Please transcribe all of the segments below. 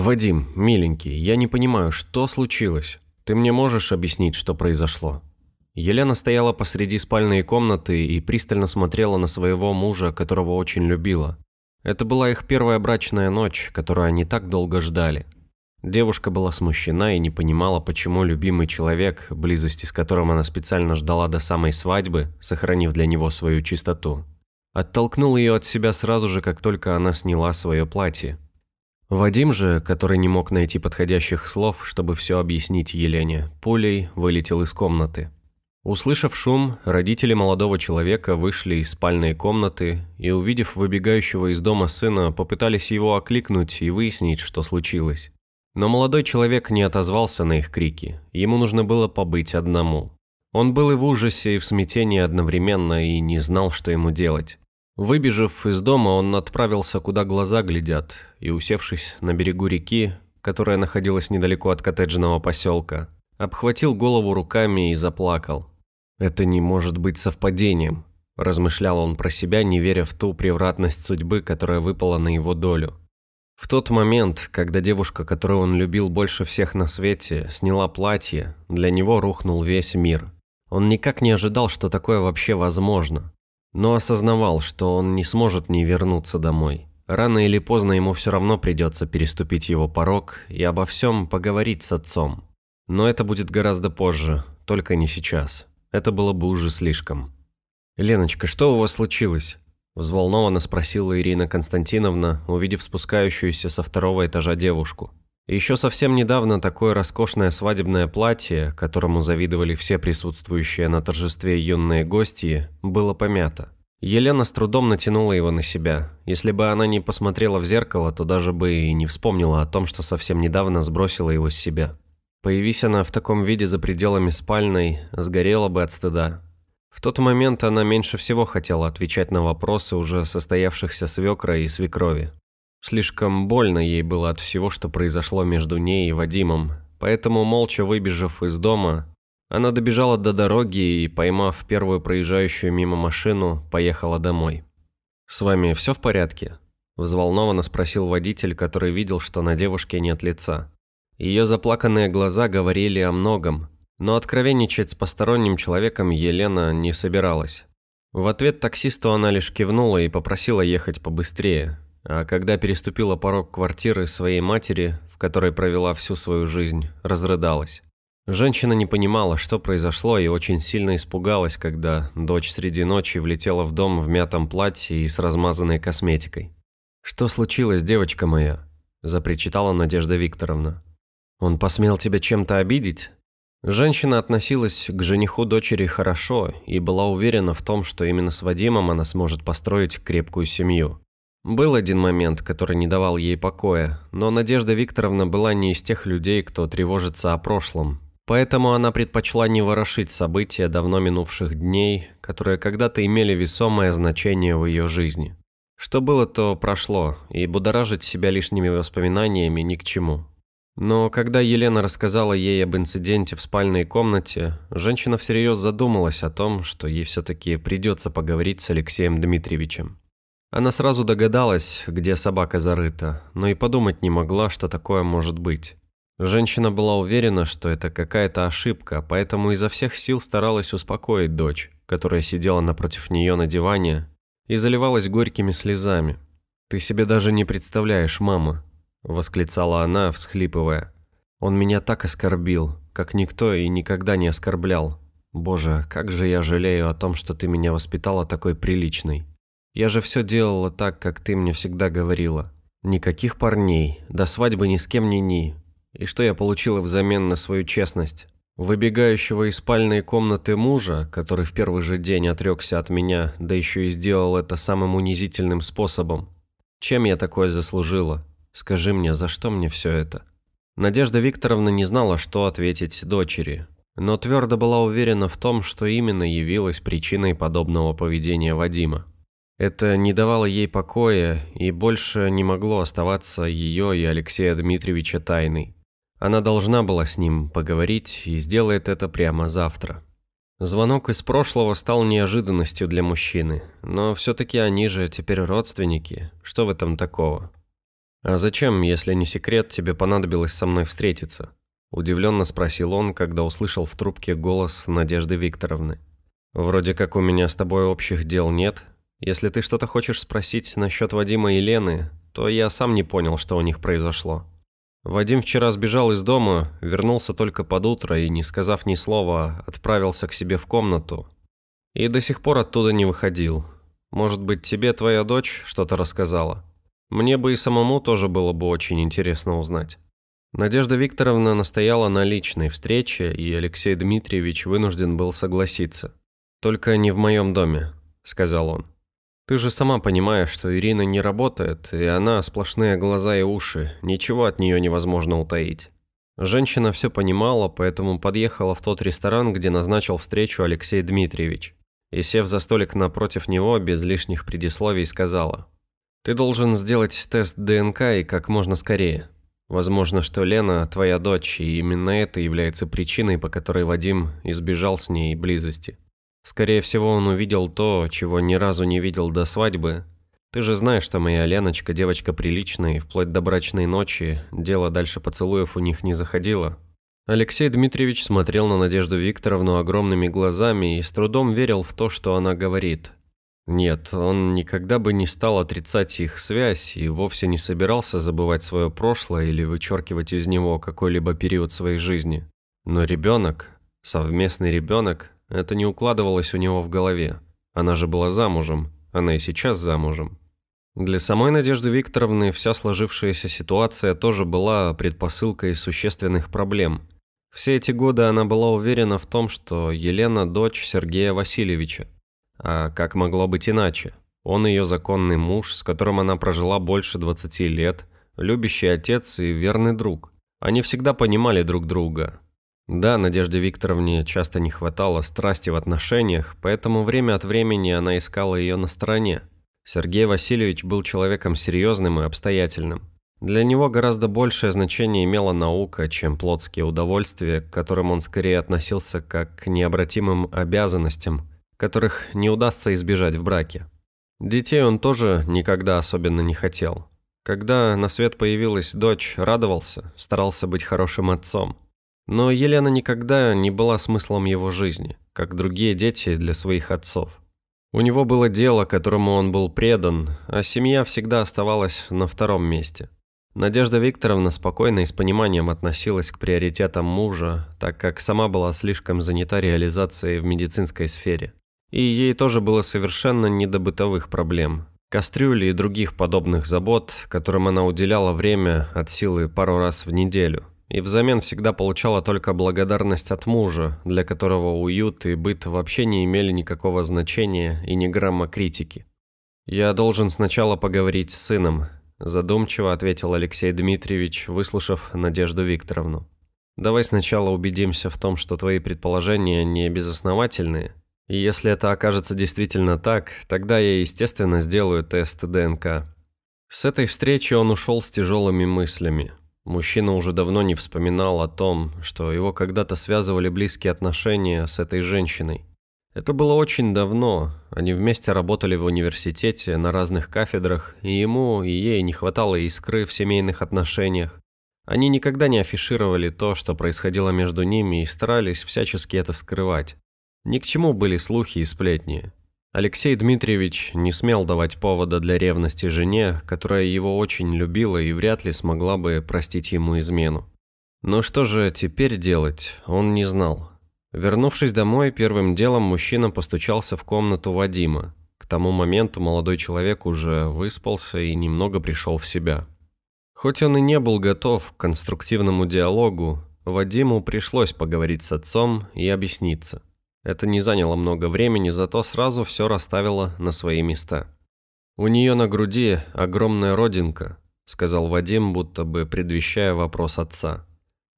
«Вадим, миленький, я не понимаю, что случилось? Ты мне можешь объяснить, что произошло?» Елена стояла посреди спальной комнаты и пристально смотрела на своего мужа, которого очень любила. Это была их первая брачная ночь, которую они так долго ждали. Девушка была смущена и не понимала, почему любимый человек, близости с которым она специально ждала до самой свадьбы, сохранив для него свою чистоту, оттолкнул ее от себя сразу же, как только она сняла свое платье. Вадим же, который не мог найти подходящих слов, чтобы все объяснить Елене, пулей вылетел из комнаты. Услышав шум, родители молодого человека вышли из спальной комнаты и, увидев выбегающего из дома сына, попытались его окликнуть и выяснить, что случилось. Но молодой человек не отозвался на их крики, ему нужно было побыть одному. Он был и в ужасе, и в смятении одновременно, и не знал, что ему делать. Выбежав из дома, он отправился, куда глаза глядят, и, усевшись на берегу реки, которая находилась недалеко от коттеджного поселка, обхватил голову руками и заплакал. «Это не может быть совпадением», – размышлял он про себя, не веря в ту превратность судьбы, которая выпала на его долю. В тот момент, когда девушка, которую он любил больше всех на свете, сняла платье, для него рухнул весь мир. Он никак не ожидал, что такое вообще возможно – но осознавал, что он не сможет не вернуться домой. Рано или поздно ему все равно придется переступить его порог и обо всем поговорить с отцом. Но это будет гораздо позже, только не сейчас. Это было бы уже слишком. «Леночка, что у вас случилось?» Взволнованно спросила Ирина Константиновна, увидев спускающуюся со второго этажа девушку. Еще совсем недавно такое роскошное свадебное платье, которому завидовали все присутствующие на торжестве юные гости, было помято. Елена с трудом натянула его на себя. Если бы она не посмотрела в зеркало, то даже бы и не вспомнила о том, что совсем недавно сбросила его с себя. Появись она в таком виде за пределами спальной, сгорела бы от стыда. В тот момент она меньше всего хотела отвечать на вопросы уже состоявшихся свекра и свекрови. Слишком больно ей было от всего, что произошло между ней и Вадимом, поэтому, молча выбежав из дома, она добежала до дороги и, поймав первую проезжающую мимо машину, поехала домой. «С вами все в порядке?» – взволнованно спросил водитель, который видел, что на девушке нет лица. Ее заплаканные глаза говорили о многом, но откровенничать с посторонним человеком Елена не собиралась. В ответ таксисту она лишь кивнула и попросила ехать побыстрее, а когда переступила порог квартиры своей матери, в которой провела всю свою жизнь, разрыдалась. Женщина не понимала, что произошло, и очень сильно испугалась, когда дочь среди ночи влетела в дом в мятом платье и с размазанной косметикой. «Что случилось, девочка моя?» – запричитала Надежда Викторовна. «Он посмел тебя чем-то обидеть?» Женщина относилась к жениху дочери хорошо и была уверена в том, что именно с Вадимом она сможет построить крепкую семью. Был один момент, который не давал ей покоя, но Надежда Викторовна была не из тех людей, кто тревожится о прошлом. Поэтому она предпочла не ворошить события давно минувших дней, которые когда-то имели весомое значение в ее жизни. Что было, то прошло, и будоражить себя лишними воспоминаниями ни к чему. Но когда Елена рассказала ей об инциденте в спальной комнате, женщина всерьез задумалась о том, что ей все-таки придется поговорить с Алексеем Дмитриевичем. Она сразу догадалась, где собака зарыта, но и подумать не могла, что такое может быть. Женщина была уверена, что это какая-то ошибка, поэтому изо всех сил старалась успокоить дочь, которая сидела напротив нее на диване и заливалась горькими слезами. «Ты себе даже не представляешь, мама», – восклицала она, всхлипывая. «Он меня так оскорбил, как никто и никогда не оскорблял. Боже, как же я жалею о том, что ты меня воспитала такой приличной». Я же все делала так, как ты мне всегда говорила. Никаких парней, до свадьбы ни с кем ни ни. И что я получила взамен на свою честность? Выбегающего из спальной комнаты мужа, который в первый же день отрекся от меня, да еще и сделал это самым унизительным способом. Чем я такое заслужила? Скажи мне, за что мне все это? Надежда Викторовна не знала, что ответить дочери, но твердо была уверена в том, что именно явилась причиной подобного поведения Вадима. Это не давало ей покоя и больше не могло оставаться ее и Алексея Дмитриевича тайной. Она должна была с ним поговорить и сделает это прямо завтра. Звонок из прошлого стал неожиданностью для мужчины, но все-таки они же теперь родственники, что в этом такого? «А зачем, если не секрет, тебе понадобилось со мной встретиться?» – удивленно спросил он, когда услышал в трубке голос Надежды Викторовны. «Вроде как у меня с тобой общих дел нет, если ты что-то хочешь спросить насчет Вадима и Лены, то я сам не понял, что у них произошло. Вадим вчера сбежал из дома, вернулся только под утро и, не сказав ни слова, отправился к себе в комнату. И до сих пор оттуда не выходил. Может быть, тебе твоя дочь что-то рассказала? Мне бы и самому тоже было бы очень интересно узнать. Надежда Викторовна настояла на личной встрече, и Алексей Дмитриевич вынужден был согласиться. «Только не в моем доме», – сказал он. Ты же сама понимаешь, что Ирина не работает, и она сплошные глаза и уши, ничего от нее невозможно утаить. Женщина все понимала, поэтому подъехала в тот ресторан, где назначил встречу Алексей Дмитриевич. И, сев за столик напротив него, без лишних предисловий сказала. «Ты должен сделать тест ДНК и как можно скорее. Возможно, что Лена – твоя дочь, и именно это является причиной, по которой Вадим избежал с ней близости». Скорее всего, он увидел то, чего ни разу не видел до свадьбы. Ты же знаешь, что моя Леночка девочка приличная, и вплоть до брачной ночи дело дальше поцелуев у них не заходило. Алексей Дмитриевич смотрел на Надежду Викторовну огромными глазами и с трудом верил в то, что она говорит. Нет, он никогда бы не стал отрицать их связь и вовсе не собирался забывать свое прошлое или вычеркивать из него какой-либо период своей жизни. Но ребенок, совместный ребенок, это не укладывалось у него в голове. Она же была замужем. Она и сейчас замужем. Для самой Надежды Викторовны вся сложившаяся ситуация тоже была предпосылкой существенных проблем. Все эти годы она была уверена в том, что Елена – дочь Сергея Васильевича. А как могло быть иначе? Он ее законный муж, с которым она прожила больше 20 лет, любящий отец и верный друг. Они всегда понимали друг друга, да, Надежде Викторовне часто не хватало страсти в отношениях, поэтому время от времени она искала ее на стороне. Сергей Васильевич был человеком серьезным и обстоятельным. Для него гораздо большее значение имела наука, чем плотские удовольствия, к которым он скорее относился как к необратимым обязанностям, которых не удастся избежать в браке. Детей он тоже никогда особенно не хотел. Когда на свет появилась дочь, радовался, старался быть хорошим отцом – но Елена никогда не была смыслом его жизни, как другие дети для своих отцов. У него было дело, которому он был предан, а семья всегда оставалась на втором месте. Надежда Викторовна спокойно и с пониманием относилась к приоритетам мужа, так как сама была слишком занята реализацией в медицинской сфере. И ей тоже было совершенно не до бытовых проблем. Кастрюли и других подобных забот, которым она уделяла время от силы пару раз в неделю – и взамен всегда получала только благодарность от мужа, для которого уют и быт вообще не имели никакого значения и ни грамма критики. «Я должен сначала поговорить с сыном», – задумчиво ответил Алексей Дмитриевич, выслушав Надежду Викторовну. «Давай сначала убедимся в том, что твои предположения не безосновательные. И если это окажется действительно так, тогда я, естественно, сделаю тест ДНК». С этой встречи он ушел с тяжелыми мыслями – Мужчина уже давно не вспоминал о том, что его когда-то связывали близкие отношения с этой женщиной. Это было очень давно, они вместе работали в университете, на разных кафедрах, и ему и ей не хватало искры в семейных отношениях. Они никогда не афишировали то, что происходило между ними, и старались всячески это скрывать. Ни к чему были слухи и сплетни. Алексей Дмитриевич не смел давать повода для ревности жене, которая его очень любила и вряд ли смогла бы простить ему измену. Но что же теперь делать, он не знал. Вернувшись домой, первым делом мужчина постучался в комнату Вадима. К тому моменту молодой человек уже выспался и немного пришел в себя. Хоть он и не был готов к конструктивному диалогу, Вадиму пришлось поговорить с отцом и объясниться. Это не заняло много времени, зато сразу все расставило на свои места. «У нее на груди огромная родинка», – сказал Вадим, будто бы предвещая вопрос отца.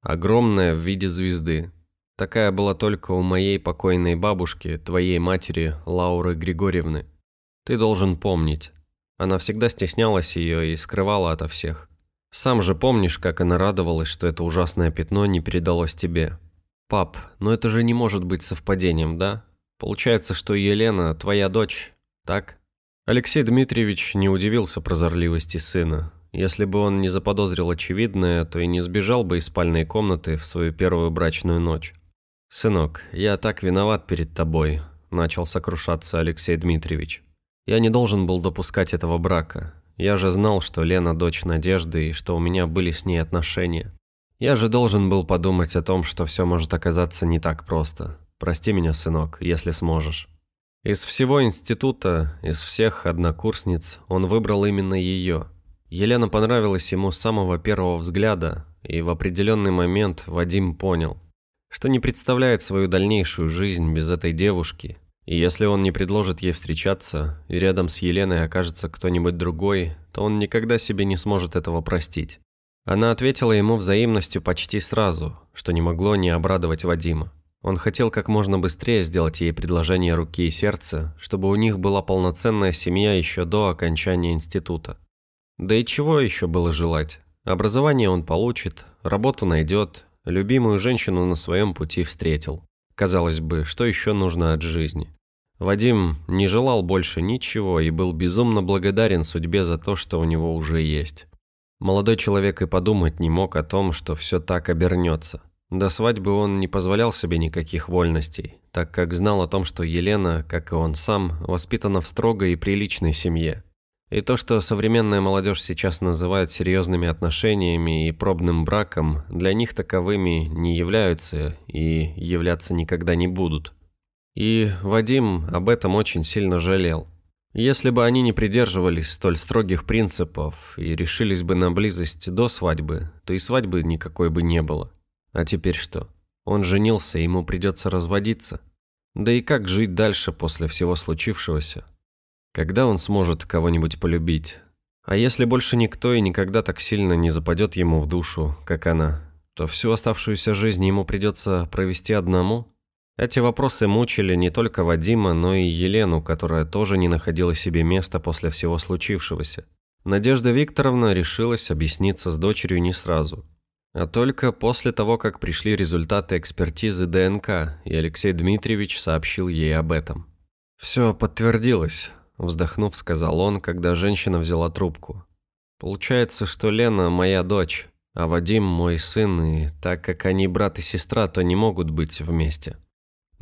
«Огромная в виде звезды. Такая была только у моей покойной бабушки, твоей матери Лауры Григорьевны. Ты должен помнить». Она всегда стеснялась ее и скрывала ото всех. Сам же помнишь, как она радовалась, что это ужасное пятно не передалось тебе. «Пап, но это же не может быть совпадением, да? Получается, что Елена твоя дочь, так?» Алексей Дмитриевич не удивился прозорливости сына. Если бы он не заподозрил очевидное, то и не сбежал бы из спальной комнаты в свою первую брачную ночь. «Сынок, я так виноват перед тобой», – начал сокрушаться Алексей Дмитриевич. «Я не должен был допускать этого брака. Я же знал, что Лена – дочь Надежды и что у меня были с ней отношения. Я же должен был подумать о том, что все может оказаться не так просто. Прости меня, сынок, если сможешь. Из всего института, из всех однокурсниц, он выбрал именно ее. Елена понравилась ему с самого первого взгляда, и в определенный момент Вадим понял, что не представляет свою дальнейшую жизнь без этой девушки. И если он не предложит ей встречаться, и рядом с Еленой окажется кто-нибудь другой, то он никогда себе не сможет этого простить. Она ответила ему взаимностью почти сразу, что не могло не обрадовать Вадима. Он хотел как можно быстрее сделать ей предложение руки и сердца, чтобы у них была полноценная семья еще до окончания института. Да и чего еще было желать? Образование он получит, работу найдет, любимую женщину на своем пути встретил. Казалось бы, что еще нужно от жизни? Вадим не желал больше ничего и был безумно благодарен судьбе за то, что у него уже есть. Молодой человек и подумать не мог о том, что все так обернется. До свадьбы он не позволял себе никаких вольностей, так как знал о том, что Елена, как и он сам, воспитана в строгой и приличной семье. И то, что современная молодежь сейчас называет серьезными отношениями и пробным браком, для них таковыми не являются и являться никогда не будут. И Вадим об этом очень сильно жалел. Если бы они не придерживались столь строгих принципов и решились бы на близость до свадьбы, то и свадьбы никакой бы не было. А теперь что? Он женился, ему придется разводиться. Да и как жить дальше после всего случившегося? Когда он сможет кого-нибудь полюбить? А если больше никто и никогда так сильно не западет ему в душу, как она, то всю оставшуюся жизнь ему придется провести одному – эти вопросы мучили не только Вадима, но и Елену, которая тоже не находила себе места после всего случившегося. Надежда Викторовна решилась объясниться с дочерью не сразу, а только после того, как пришли результаты экспертизы ДНК, и Алексей Дмитриевич сообщил ей об этом. «Все подтвердилось», – вздохнув, сказал он, когда женщина взяла трубку. «Получается, что Лена – моя дочь, а Вадим – мой сын, и так как они брат и сестра, то не могут быть вместе».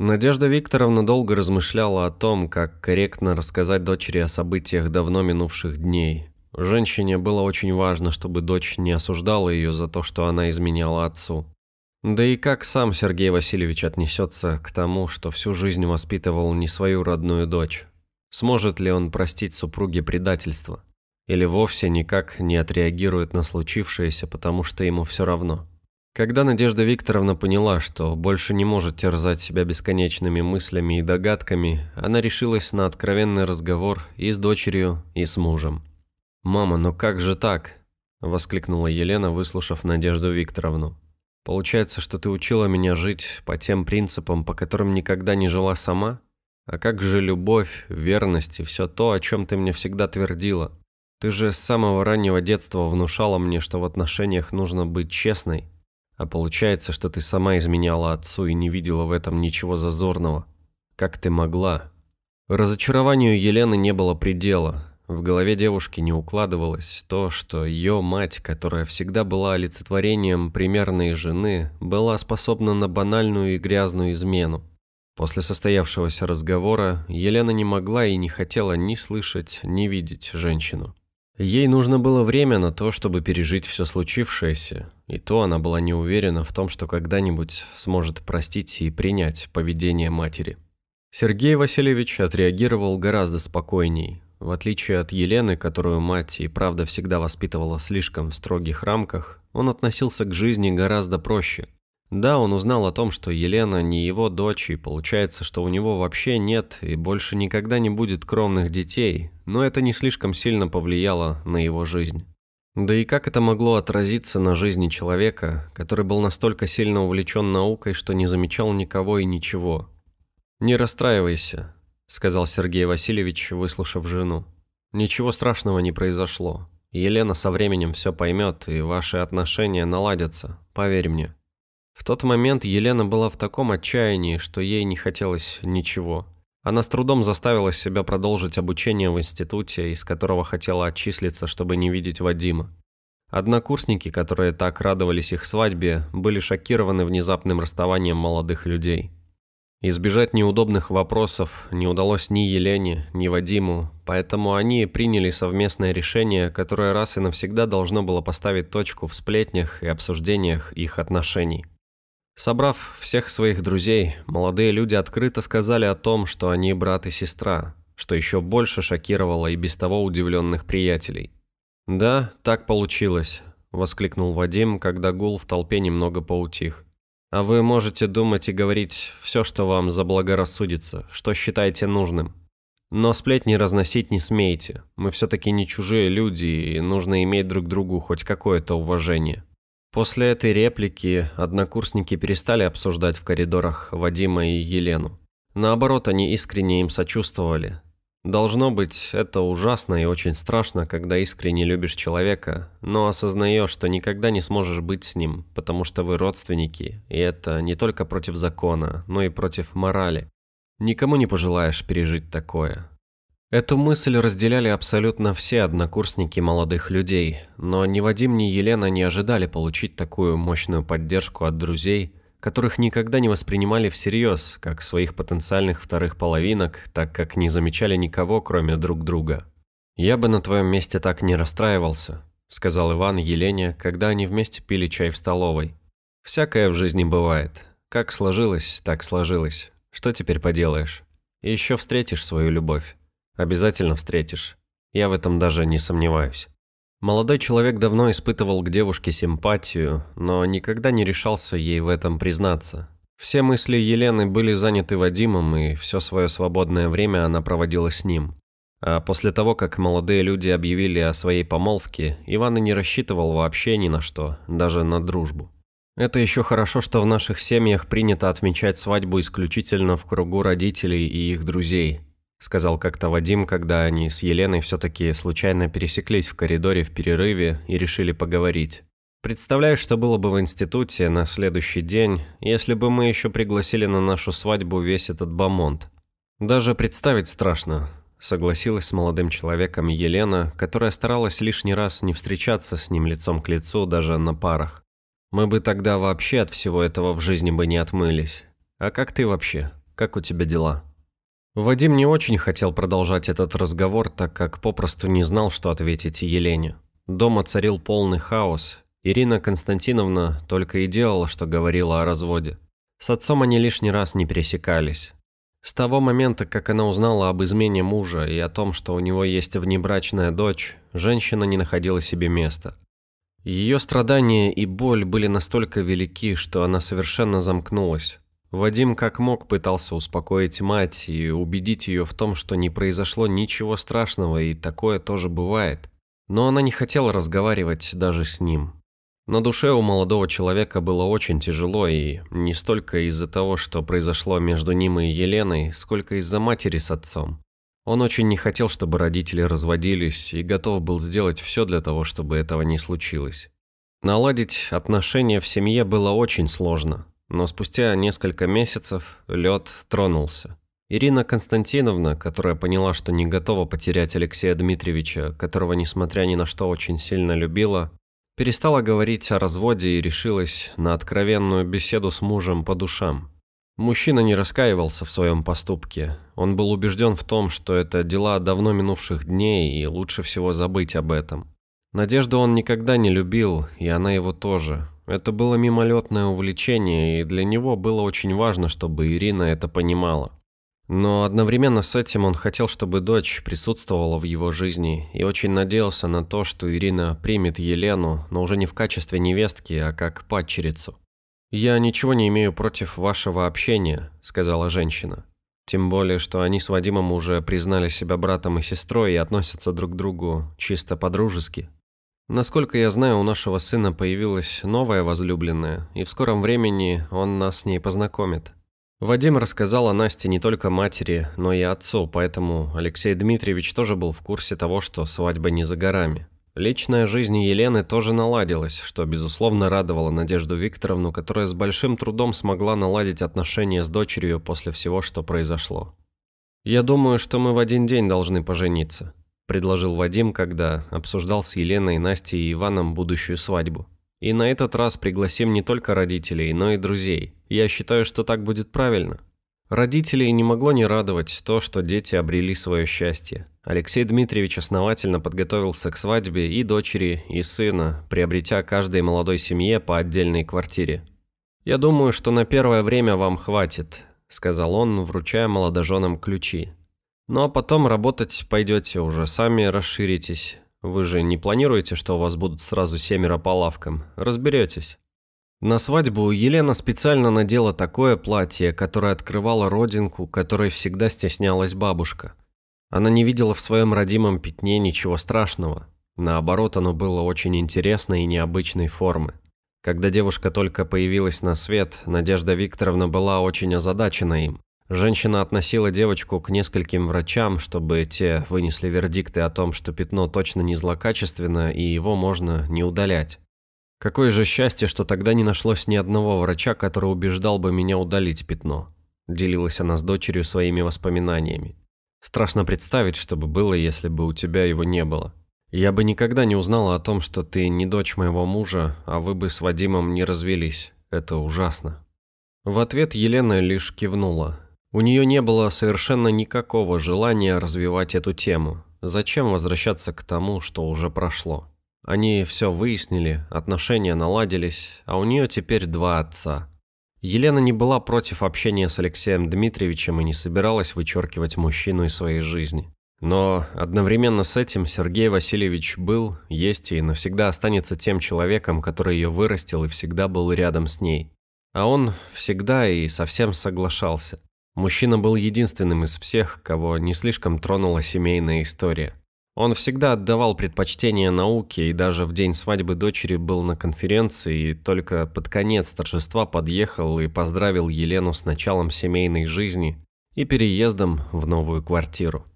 Надежда Викторовна долго размышляла о том, как корректно рассказать дочери о событиях давно минувших дней. Женщине было очень важно, чтобы дочь не осуждала ее за то, что она изменяла отцу. Да и как сам Сергей Васильевич отнесется к тому, что всю жизнь воспитывал не свою родную дочь? Сможет ли он простить супруге предательство? Или вовсе никак не отреагирует на случившееся, потому что ему все равно? Когда Надежда Викторовна поняла, что больше не может терзать себя бесконечными мыслями и догадками, она решилась на откровенный разговор и с дочерью, и с мужем. «Мама, но ну как же так?» – воскликнула Елена, выслушав Надежду Викторовну. «Получается, что ты учила меня жить по тем принципам, по которым никогда не жила сама? А как же любовь, верность и все то, о чем ты мне всегда твердила? Ты же с самого раннего детства внушала мне, что в отношениях нужно быть честной, а получается, что ты сама изменяла отцу и не видела в этом ничего зазорного. Как ты могла? Разочарованию Елены не было предела. В голове девушки не укладывалось то, что ее мать, которая всегда была олицетворением примерной жены, была способна на банальную и грязную измену. После состоявшегося разговора Елена не могла и не хотела ни слышать, ни видеть женщину. Ей нужно было время на то, чтобы пережить все случившееся, и то она была не уверена в том, что когда-нибудь сможет простить и принять поведение матери. Сергей Васильевич отреагировал гораздо спокойней, в отличие от Елены, которую мать и правда всегда воспитывала слишком в строгих рамках, он относился к жизни гораздо проще. Да, он узнал о том, что Елена не его дочь, и получается, что у него вообще нет и больше никогда не будет кровных детей, но это не слишком сильно повлияло на его жизнь. Да и как это могло отразиться на жизни человека, который был настолько сильно увлечен наукой, что не замечал никого и ничего? «Не расстраивайся», – сказал Сергей Васильевич, выслушав жену. «Ничего страшного не произошло. Елена со временем все поймет, и ваши отношения наладятся, поверь мне». В тот момент Елена была в таком отчаянии, что ей не хотелось ничего. Она с трудом заставила себя продолжить обучение в институте, из которого хотела отчислиться, чтобы не видеть Вадима. Однокурсники, которые так радовались их свадьбе, были шокированы внезапным расставанием молодых людей. Избежать неудобных вопросов не удалось ни Елене, ни Вадиму, поэтому они приняли совместное решение, которое раз и навсегда должно было поставить точку в сплетнях и обсуждениях их отношений. Собрав всех своих друзей, молодые люди открыто сказали о том, что они брат и сестра, что еще больше шокировало и без того удивленных приятелей. «Да, так получилось», – воскликнул Вадим, когда гул в толпе немного поутих. «А вы можете думать и говорить все, что вам заблагорассудится, что считаете нужным. Но сплетни разносить не смейте, мы все-таки не чужие люди, и нужно иметь друг другу хоть какое-то уважение». После этой реплики однокурсники перестали обсуждать в коридорах Вадима и Елену. Наоборот, они искренне им сочувствовали. Должно быть, это ужасно и очень страшно, когда искренне любишь человека, но осознаешь, что никогда не сможешь быть с ним, потому что вы родственники, и это не только против закона, но и против морали. Никому не пожелаешь пережить такое. Эту мысль разделяли абсолютно все однокурсники молодых людей, но ни Вадим, ни Елена не ожидали получить такую мощную поддержку от друзей, которых никогда не воспринимали всерьез, как своих потенциальных вторых половинок, так как не замечали никого, кроме друг друга. «Я бы на твоем месте так не расстраивался», – сказал Иван Елене, когда они вместе пили чай в столовой. «Всякое в жизни бывает. Как сложилось, так сложилось. Что теперь поделаешь? Еще встретишь свою любовь». Обязательно встретишь. Я в этом даже не сомневаюсь. Молодой человек давно испытывал к девушке симпатию, но никогда не решался ей в этом признаться. Все мысли Елены были заняты Вадимом, и все свое свободное время она проводила с ним. А после того, как молодые люди объявили о своей помолвке, Иван и не рассчитывал вообще ни на что, даже на дружбу. Это еще хорошо, что в наших семьях принято отмечать свадьбу исключительно в кругу родителей и их друзей –– сказал как-то Вадим, когда они с Еленой все-таки случайно пересеклись в коридоре в перерыве и решили поговорить. «Представляю, что было бы в институте на следующий день, если бы мы еще пригласили на нашу свадьбу весь этот бомонд. Даже представить страшно», – согласилась с молодым человеком Елена, которая старалась лишний раз не встречаться с ним лицом к лицу даже на парах. «Мы бы тогда вообще от всего этого в жизни бы не отмылись. А как ты вообще? Как у тебя дела?» Вадим не очень хотел продолжать этот разговор, так как попросту не знал, что ответить Елене. Дома царил полный хаос. Ирина Константиновна только и делала, что говорила о разводе. С отцом они лишний раз не пересекались. С того момента, как она узнала об измене мужа и о том, что у него есть внебрачная дочь, женщина не находила себе места. Ее страдания и боль были настолько велики, что она совершенно замкнулась. Вадим как мог пытался успокоить мать и убедить ее в том, что не произошло ничего страшного и такое тоже бывает. Но она не хотела разговаривать даже с ним. На душе у молодого человека было очень тяжело, и не столько из-за того, что произошло между ним и Еленой, сколько из-за матери с отцом. Он очень не хотел, чтобы родители разводились, и готов был сделать все для того, чтобы этого не случилось. Наладить отношения в семье было очень сложно. Но спустя несколько месяцев лед тронулся. Ирина Константиновна, которая поняла, что не готова потерять Алексея Дмитриевича, которого, несмотря ни на что, очень сильно любила, перестала говорить о разводе и решилась на откровенную беседу с мужем по душам. Мужчина не раскаивался в своем поступке. Он был убежден в том, что это дела давно минувших дней, и лучше всего забыть об этом. Надежду он никогда не любил, и она его тоже. Это было мимолетное увлечение, и для него было очень важно, чтобы Ирина это понимала. Но одновременно с этим он хотел, чтобы дочь присутствовала в его жизни и очень надеялся на то, что Ирина примет Елену, но уже не в качестве невестки, а как падчерицу. «Я ничего не имею против вашего общения», – сказала женщина. Тем более, что они с Вадимом уже признали себя братом и сестрой и относятся друг к другу чисто по-дружески. Насколько я знаю, у нашего сына появилась новая возлюбленная, и в скором времени он нас с ней познакомит. Вадим рассказал о Насте не только матери, но и отцу, поэтому Алексей Дмитриевич тоже был в курсе того, что свадьба не за горами. Личная жизнь Елены тоже наладилась, что, безусловно, радовало Надежду Викторовну, которая с большим трудом смогла наладить отношения с дочерью после всего, что произошло. «Я думаю, что мы в один день должны пожениться», предложил Вадим, когда обсуждал с Еленой, Настей и Иваном будущую свадьбу. И на этот раз пригласим не только родителей, но и друзей. Я считаю, что так будет правильно. Родителей не могло не радовать то, что дети обрели свое счастье. Алексей Дмитриевич основательно подготовился к свадьбе и дочери, и сына, приобретя каждой молодой семье по отдельной квартире. «Я думаю, что на первое время вам хватит», – сказал он, вручая молодоженам ключи. Ну а потом работать пойдете уже, сами расширитесь. Вы же не планируете, что у вас будут сразу семеро по лавкам? Разберетесь. На свадьбу Елена специально надела такое платье, которое открывало родинку, которой всегда стеснялась бабушка. Она не видела в своем родимом пятне ничего страшного. Наоборот, оно было очень интересной и необычной формы. Когда девушка только появилась на свет, Надежда Викторовна была очень озадачена им. Женщина относила девочку к нескольким врачам, чтобы те вынесли вердикты о том, что пятно точно не злокачественно и его можно не удалять. Какое же счастье, что тогда не нашлось ни одного врача, который убеждал бы меня удалить пятно. Делилась она с дочерью своими воспоминаниями. Страшно представить, что бы было, если бы у тебя его не было. Я бы никогда не узнала о том, что ты не дочь моего мужа, а вы бы с Вадимом не развелись. Это ужасно. В ответ Елена лишь кивнула. У нее не было совершенно никакого желания развивать эту тему. Зачем возвращаться к тому, что уже прошло? Они все выяснили, отношения наладились, а у нее теперь два отца. Елена не была против общения с Алексеем Дмитриевичем и не собиралась вычеркивать мужчину из своей жизни. Но одновременно с этим Сергей Васильевич был, есть и навсегда останется тем человеком, который ее вырастил и всегда был рядом с ней. А он всегда и совсем соглашался. Мужчина был единственным из всех, кого не слишком тронула семейная история. Он всегда отдавал предпочтение науке и даже в день свадьбы дочери был на конференции и только под конец торжества подъехал и поздравил Елену с началом семейной жизни и переездом в новую квартиру.